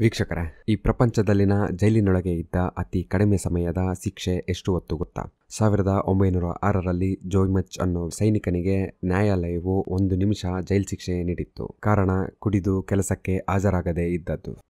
ವೀಕ್ಷಕರೇ ಈ ಪ್ರಪಂಚದಲ್ಲಿನ ಜೈಲಿನೊಳಗೆ ಇದ್ದ ಅತಿ ಕಡಿಮೆ ಸಮಯದ ಶಿಕ್ಷೆ ಎಷ್ಟು ಹೊತ್ತು ಗೊತ್ತಾ ಸಾವಿರದ ಒಂಬೈನೂರ ಆರರಲ್ಲಿ ಜೋಯ್ಮಚ್ ಅನ್ನೋ ಸೈನಿಕನಿಗೆ ನ್ಯಾಯಾಲಯವು ಒಂದು ನಿಮಿಷ ಜೈಲ್ ಶಿಕ್ಷೆ ನೀಡಿತ್ತು ಕಾರಣ ಕುಡಿದು ಕೆಲಸಕ್ಕೆ ಹಾಜರಾಗದೇ ಇದ್ದದ್ದು